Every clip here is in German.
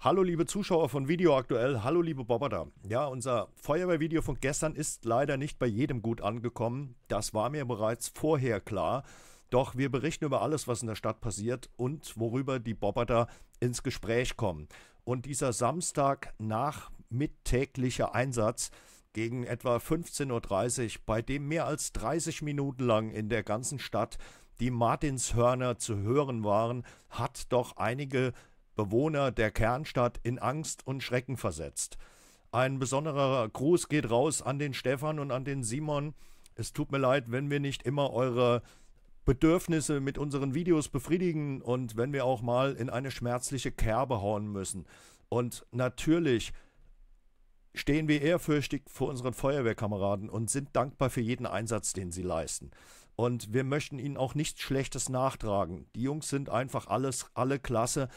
Hallo liebe Zuschauer von Video aktuell, hallo liebe Bobber Ja, unser Feuerwehrvideo von gestern ist leider nicht bei jedem gut angekommen. Das war mir bereits vorher klar. Doch wir berichten über alles, was in der Stadt passiert und worüber die Bobber ins Gespräch kommen. Und dieser Samstag nachmittägliche Einsatz gegen etwa 15.30 Uhr, bei dem mehr als 30 Minuten lang in der ganzen Stadt die Martinshörner zu hören waren, hat doch einige Bewohner der Kernstadt in Angst und Schrecken versetzt. Ein besonderer Gruß geht raus an den Stefan und an den Simon. Es tut mir leid, wenn wir nicht immer eure Bedürfnisse mit unseren Videos befriedigen und wenn wir auch mal in eine schmerzliche Kerbe hauen müssen. Und natürlich stehen wir ehrfürchtig vor unseren Feuerwehrkameraden und sind dankbar für jeden Einsatz, den sie leisten. Und wir möchten ihnen auch nichts Schlechtes nachtragen. Die Jungs sind einfach alles, alle klasse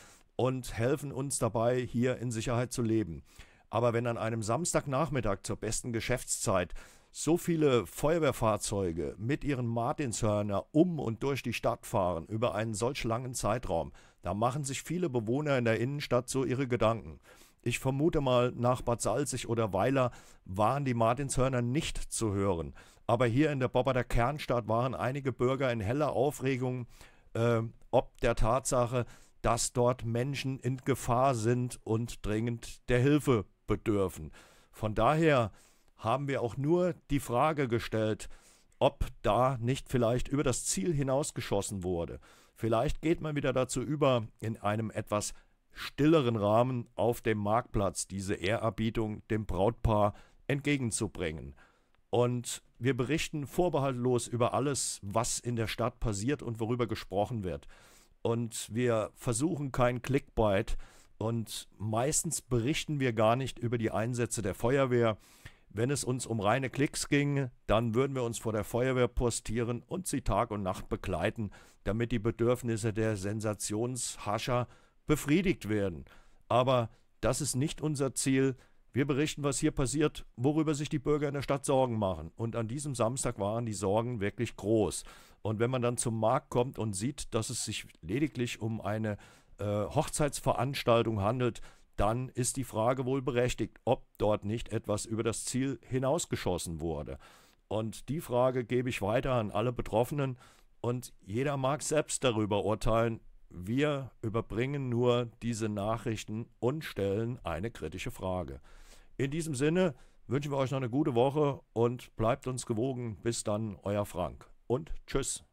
und helfen uns dabei, hier in Sicherheit zu leben. Aber wenn an einem Samstagnachmittag zur besten Geschäftszeit so viele Feuerwehrfahrzeuge mit ihren Martinshörner um und durch die Stadt fahren über einen solch langen Zeitraum, da machen sich viele Bewohner in der Innenstadt so ihre Gedanken. Ich vermute mal, nach Bad Salzig oder Weiler waren die Martinshörner nicht zu hören. Aber hier in der Bobberter Kernstadt waren einige Bürger in heller Aufregung, äh, ob der Tatsache, dass dort Menschen in Gefahr sind und dringend der Hilfe bedürfen. Von daher haben wir auch nur die Frage gestellt, ob da nicht vielleicht über das Ziel hinausgeschossen wurde. Vielleicht geht man wieder dazu über, in einem etwas stilleren Rahmen auf dem Marktplatz diese Ehrerbietung dem Brautpaar entgegenzubringen. Und wir berichten vorbehaltlos über alles, was in der Stadt passiert und worüber gesprochen wird und wir versuchen keinen Clickbait und meistens berichten wir gar nicht über die Einsätze der Feuerwehr. Wenn es uns um reine Klicks ging, dann würden wir uns vor der Feuerwehr postieren und sie Tag und Nacht begleiten, damit die Bedürfnisse der Sensationshascher befriedigt werden. Aber das ist nicht unser Ziel. Wir berichten, was hier passiert, worüber sich die Bürger in der Stadt Sorgen machen. Und an diesem Samstag waren die Sorgen wirklich groß. Und wenn man dann zum Markt kommt und sieht, dass es sich lediglich um eine äh, Hochzeitsveranstaltung handelt, dann ist die Frage wohl berechtigt, ob dort nicht etwas über das Ziel hinausgeschossen wurde. Und die Frage gebe ich weiter an alle Betroffenen und jeder mag selbst darüber urteilen. Wir überbringen nur diese Nachrichten und stellen eine kritische Frage. In diesem Sinne wünschen wir euch noch eine gute Woche und bleibt uns gewogen. Bis dann, euer Frank und tschüss.